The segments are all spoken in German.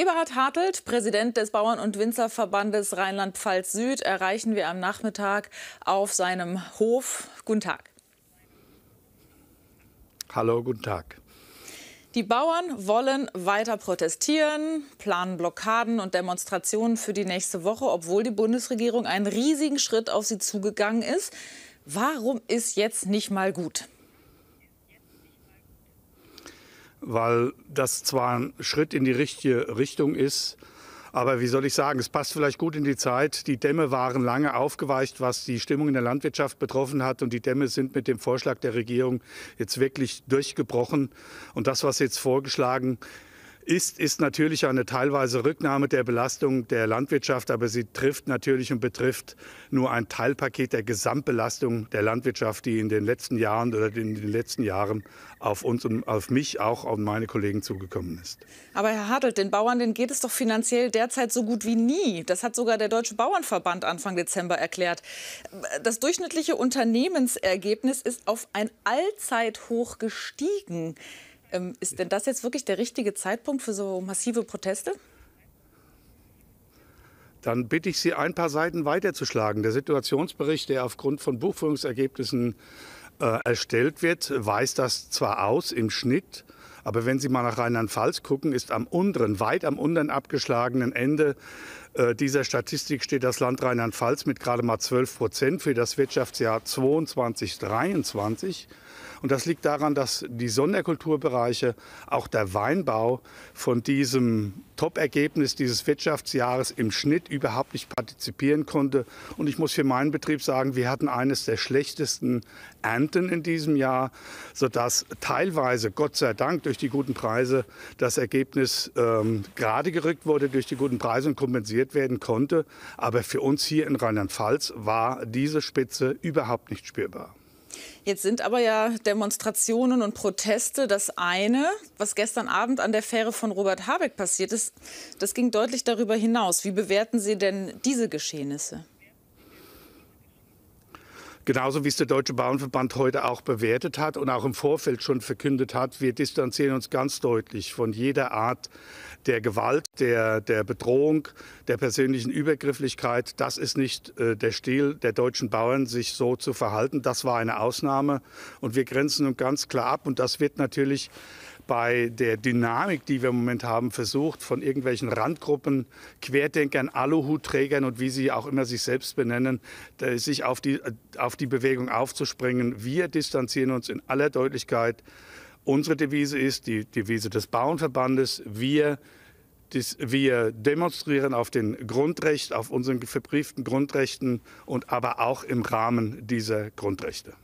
Eberhard Hartelt, Präsident des Bauern- und Winzerverbandes Rheinland-Pfalz Süd, erreichen wir am Nachmittag auf seinem Hof. Guten Tag. Hallo, guten Tag. Die Bauern wollen weiter protestieren, planen Blockaden und Demonstrationen für die nächste Woche, obwohl die Bundesregierung einen riesigen Schritt auf sie zugegangen ist. Warum ist jetzt nicht mal gut? weil das zwar ein Schritt in die richtige Richtung ist, aber wie soll ich sagen, es passt vielleicht gut in die Zeit. Die Dämme waren lange aufgeweicht, was die Stimmung in der Landwirtschaft betroffen hat. Und die Dämme sind mit dem Vorschlag der Regierung jetzt wirklich durchgebrochen. Und das, was jetzt vorgeschlagen wird, ist, ist natürlich eine teilweise Rücknahme der Belastung der Landwirtschaft, aber sie trifft natürlich und betrifft nur ein Teilpaket der Gesamtbelastung der Landwirtschaft, die in den letzten Jahren oder in den letzten Jahren auf uns und auf mich, auch und meine Kollegen zugekommen ist. Aber Herr Hartelt, den Bauern, denen geht es doch finanziell derzeit so gut wie nie. Das hat sogar der Deutsche Bauernverband Anfang Dezember erklärt. Das durchschnittliche Unternehmensergebnis ist auf ein Allzeithoch gestiegen. Ähm, ist denn das jetzt wirklich der richtige Zeitpunkt für so massive Proteste? Dann bitte ich Sie, ein paar Seiten weiterzuschlagen. Der Situationsbericht, der aufgrund von Buchführungsergebnissen äh, erstellt wird, weist das zwar aus im Schnitt, aber wenn Sie mal nach Rheinland-Pfalz gucken, ist am unteren, weit am unteren abgeschlagenen Ende äh, dieser Statistik steht das Land Rheinland-Pfalz mit gerade mal 12 Prozent für das Wirtschaftsjahr 2022, 2023. Und das liegt daran, dass die Sonderkulturbereiche, auch der Weinbau von diesem Top-Ergebnis dieses Wirtschaftsjahres im Schnitt überhaupt nicht partizipieren konnte. Und ich muss für meinen Betrieb sagen, wir hatten eines der schlechtesten Ernten in diesem Jahr, sodass teilweise, Gott sei Dank, durch die guten Preise das Ergebnis ähm, gerade gerückt wurde durch die guten Preise und kompensiert werden konnte. Aber für uns hier in Rheinland-Pfalz war diese Spitze überhaupt nicht spürbar. Jetzt sind aber ja Demonstrationen und Proteste das eine. Was gestern Abend an der Fähre von Robert Habeck passiert ist, das ging deutlich darüber hinaus. Wie bewerten Sie denn diese Geschehnisse? Genauso wie es der Deutsche Bauernverband heute auch bewertet hat und auch im Vorfeld schon verkündet hat, wir distanzieren uns ganz deutlich von jeder Art der Gewalt, der, der Bedrohung, der persönlichen Übergrifflichkeit. Das ist nicht äh, der Stil der deutschen Bauern, sich so zu verhalten. Das war eine Ausnahme und wir grenzen nun ganz klar ab und das wird natürlich bei der Dynamik, die wir im Moment haben, versucht, von irgendwelchen Randgruppen, Querdenkern, Aluhutträgern und wie sie auch immer sich selbst benennen, sich auf die, auf die Bewegung aufzuspringen. Wir distanzieren uns in aller Deutlichkeit. Unsere Devise ist die Devise des Bauernverbandes. Wir wir demonstrieren auf den Grundrecht, auf unseren verbrieften Grundrechten und aber auch im Rahmen dieser Grundrechte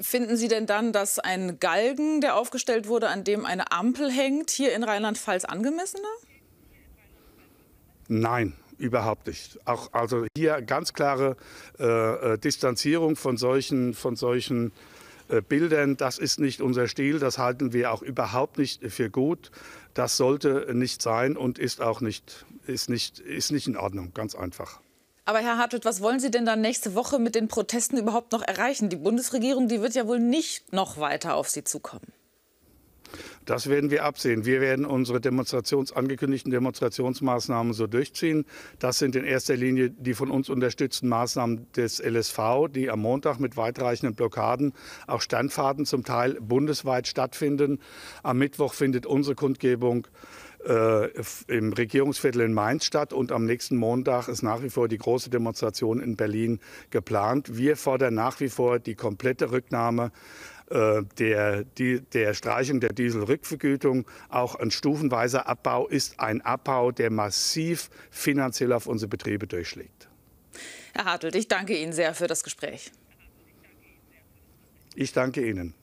finden Sie denn dann, dass ein Galgen, der aufgestellt wurde, an dem eine Ampel hängt, hier in Rheinland-Pfalz angemessener? Nein, überhaupt nicht. Auch, also hier ganz klare äh, äh, Distanzierung von solchen, von solchen äh, Bildern. Das ist nicht unser Stil, das halten wir auch überhaupt nicht für gut. Das sollte nicht sein und ist auch nicht, ist nicht, ist nicht in Ordnung, ganz einfach. Aber Herr Hartwig, was wollen Sie denn dann nächste Woche mit den Protesten überhaupt noch erreichen? Die Bundesregierung, die wird ja wohl nicht noch weiter auf Sie zukommen. Das werden wir absehen. Wir werden unsere Demonstrations angekündigten Demonstrationsmaßnahmen so durchziehen. Das sind in erster Linie die von uns unterstützten Maßnahmen des LSV, die am Montag mit weitreichenden Blockaden, auch Standfahrten zum Teil bundesweit stattfinden. Am Mittwoch findet unsere Kundgebung äh, äh, im Regierungsviertel in Mainz statt und am nächsten Montag ist nach wie vor die große Demonstration in Berlin geplant. Wir fordern nach wie vor die komplette Rücknahme äh, der, die, der Streichung der Dieselrückvergütung, auch ein stufenweiser Abbau ist ein Abbau, der massiv finanziell auf unsere Betriebe durchschlägt. Herr Hartelt, ich danke Ihnen sehr für das Gespräch. Ich danke Ihnen.